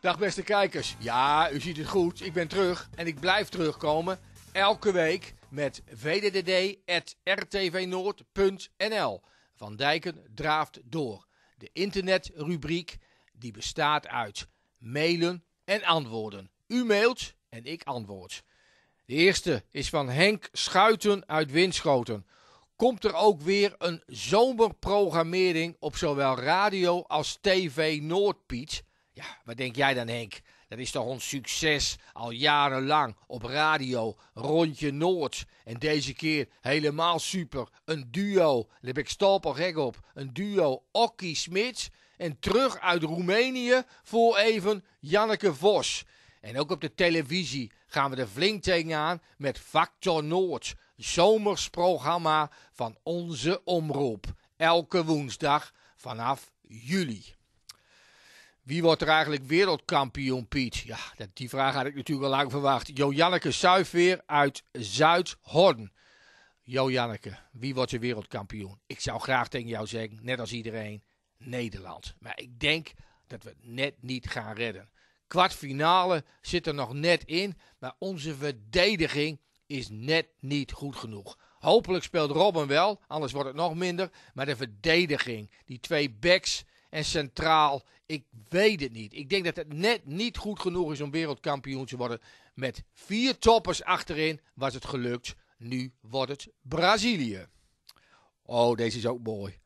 Dag beste kijkers. Ja, u ziet het goed. Ik ben terug en ik blijf terugkomen elke week met vddd.rtvnoord.nl. Van Dijken draaft door. De internetrubriek die bestaat uit mailen en antwoorden. U mailt en ik antwoord. De eerste is van Henk Schuiten uit Winschoten. Komt er ook weer een zomerprogrammering op zowel radio als TV Noordpiet? Ja, wat denk jij dan, Henk? Dat is toch ons succes al jarenlang op radio, rondje Noord. En deze keer helemaal super. Een duo, daar heb ik stapel gek op. Een duo Okkie Smits en terug uit Roemenië voor even Janneke Vos. En ook op de televisie gaan we er flink tegenaan met Factor Noord. Zomersprogramma van onze omroep. Elke woensdag vanaf juli. Wie wordt er eigenlijk wereldkampioen, Piet? Ja, die vraag had ik natuurlijk al lang verwacht. Jo Janneke uit Zuidhorn. Jo Janneke, wie wordt je wereldkampioen? Ik zou graag tegen jou zeggen, net als iedereen, Nederland. Maar ik denk dat we het net niet gaan redden. Kwartfinale zit er nog net in, maar onze verdediging is net niet goed genoeg. Hopelijk speelt Robben wel, anders wordt het nog minder. Maar de verdediging, die twee backs en centraal, ik weet het niet. Ik denk dat het net niet goed genoeg is om wereldkampioen te worden. Met vier toppers achterin was het gelukt. Nu wordt het Brazilië. Oh, deze is ook mooi.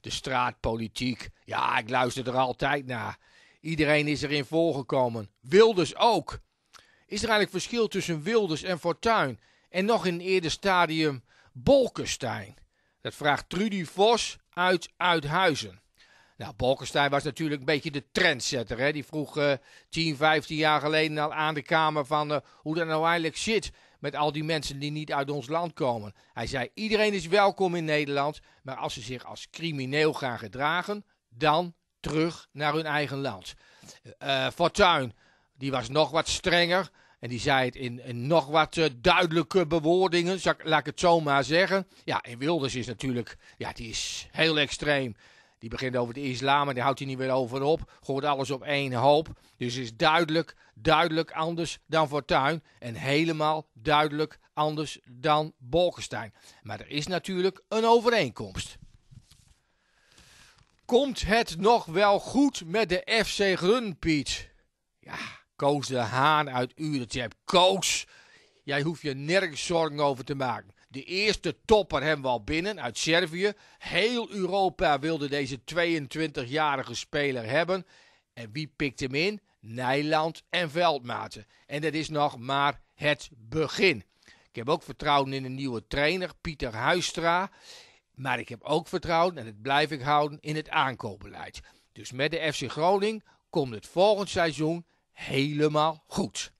De straatpolitiek. Ja, ik luister er altijd naar. Iedereen is erin voorgekomen. Wilders ook. Is er eigenlijk verschil tussen Wilders en Fortuin? En nog in eerder stadium Bolkestein. Dat vraagt Trudy Vos uit Uithuizen. Nou, Bolkestein was natuurlijk een beetje de trendsetter. Hè? Die vroeg uh, 10, 15 jaar geleden al aan de Kamer van eh, hoe dat nou eigenlijk zit met al die mensen die niet uit ons land komen. Hij zei: iedereen is welkom in Nederland, maar als ze zich als crimineel gaan gedragen, dan terug naar hun eigen land. Uh, die was nog wat strenger. En die zei het in, nog wat duidelijke bewoordingen, zal, laat ik het zo maar zeggen. Ja, en Wilders is natuurlijk, ja, die is heel extreem. Die begint over de islam en daar houdt hij niet meer over op. Gooit alles op één hoop. Dus is duidelijk, duidelijk anders dan Fortuin. En helemaal duidelijk anders dan Bolkestein. Maar er is natuurlijk een overeenkomst. Komt het nog wel goed met de FC Grunpiet? Ja, Koos de Haan uit hebt Koos, jij hoeft je nergens zorgen over te maken. De eerste topper hem wel binnen uit Servië. Heel Europa wilde deze 22-jarige speler hebben. En wie pikt hem in? Nijland en Veldmaten. En dat is nog maar het begin. Ik heb ook vertrouwen in een nieuwe trainer, Pieter Huistra. Maar ik heb ook vertrouwen, en dat blijf ik houden, in het aankoopbeleid. Dus met de FC Groningen komt het volgend seizoen helemaal goed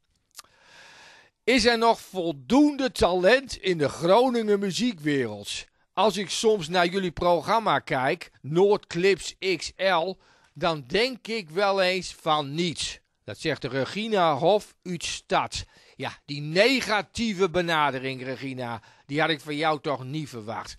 is er nog voldoende talent in de Groningen muziekwereld. Als ik soms naar jullie programma kijk, Noordclips XL, dan denk ik wel eens van niets. Dat zegt Regina Hof uit Stad. Ja, die negatieve benadering, Regina, die had ik van jou toch niet verwacht.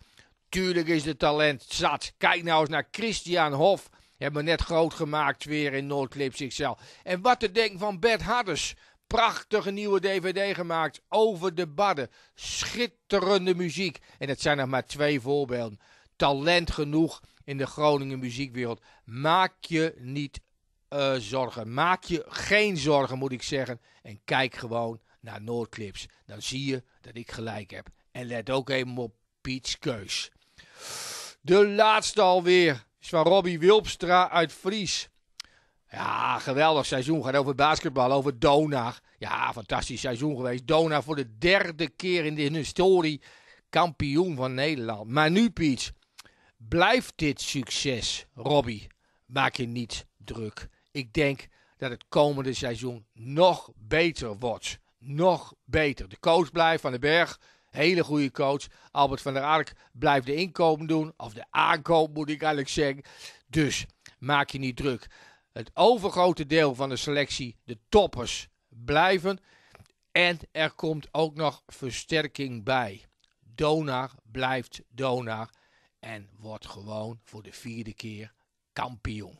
Tuurlijk is de talent zat. Kijk nou eens naar Christian Hof. Hebben we net groot gemaakt weer in Noordclips XL. En wat te denken van Bert Hardes prachtige nieuwe DVD gemaakt over de badden. Schitterende muziek. En het zijn nog maar twee voorbeelden. Talent genoeg in de Groningen muziekwereld. Maak je niet eh, zorgen. Maak je geen zorgen, moet ik zeggen. En kijk gewoon naar Noordclips. Dan zie je dat ik gelijk heb. En let ook even op Piet's keus. De laatste alweer is van Robbie Wilpstra uit Fries. Ja, geweldig seizoen. Gaat over basketbal, over Donar. Ja, fantastisch seizoen geweest. Donar voor de derde keer in de historie kampioen van Nederland. Maar nu, Piet, blijft dit succes, Robbie? Maak je niet druk. Ik denk dat het komende seizoen nog beter wordt. Nog beter. De coach blijft van de Berg. Hele goede coach. Albert van der Ark blijft de inkomen doen. Of de aankoop moet ik eigenlijk zeggen. Dus maak je niet druk het overgrote deel van de selectie de toppers blijven. En er komt ook nog versterking bij. Donar blijft Donar en wordt gewoon voor de vierde keer kampioen.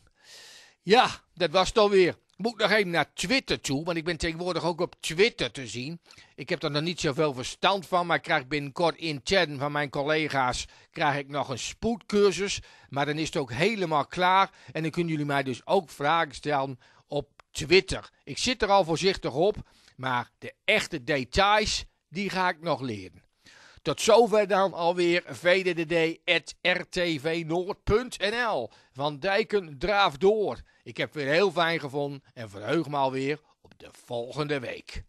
Ja, dat was het alweer moet ik nog even naar Twitter toe, want ik ben tegenwoordig ook op Twitter te zien. Ik heb er nog niet zoveel verstand van, maar ik krijg binnenkort intern van mijn collega's krijg ik nog een spoedcursus. Maar dan is het ook helemaal klaar en dan kunnen jullie mij dus ook vragen stellen op Twitter. Ik zit er al voorzichtig op, maar de echte details, die ga ik nog leren. Tot zover dan alweer vddd.rtvnoord.nl. Van Dijken draaf door. Ik heb weer heel fijn gevonden en verheug me alweer op de volgende week.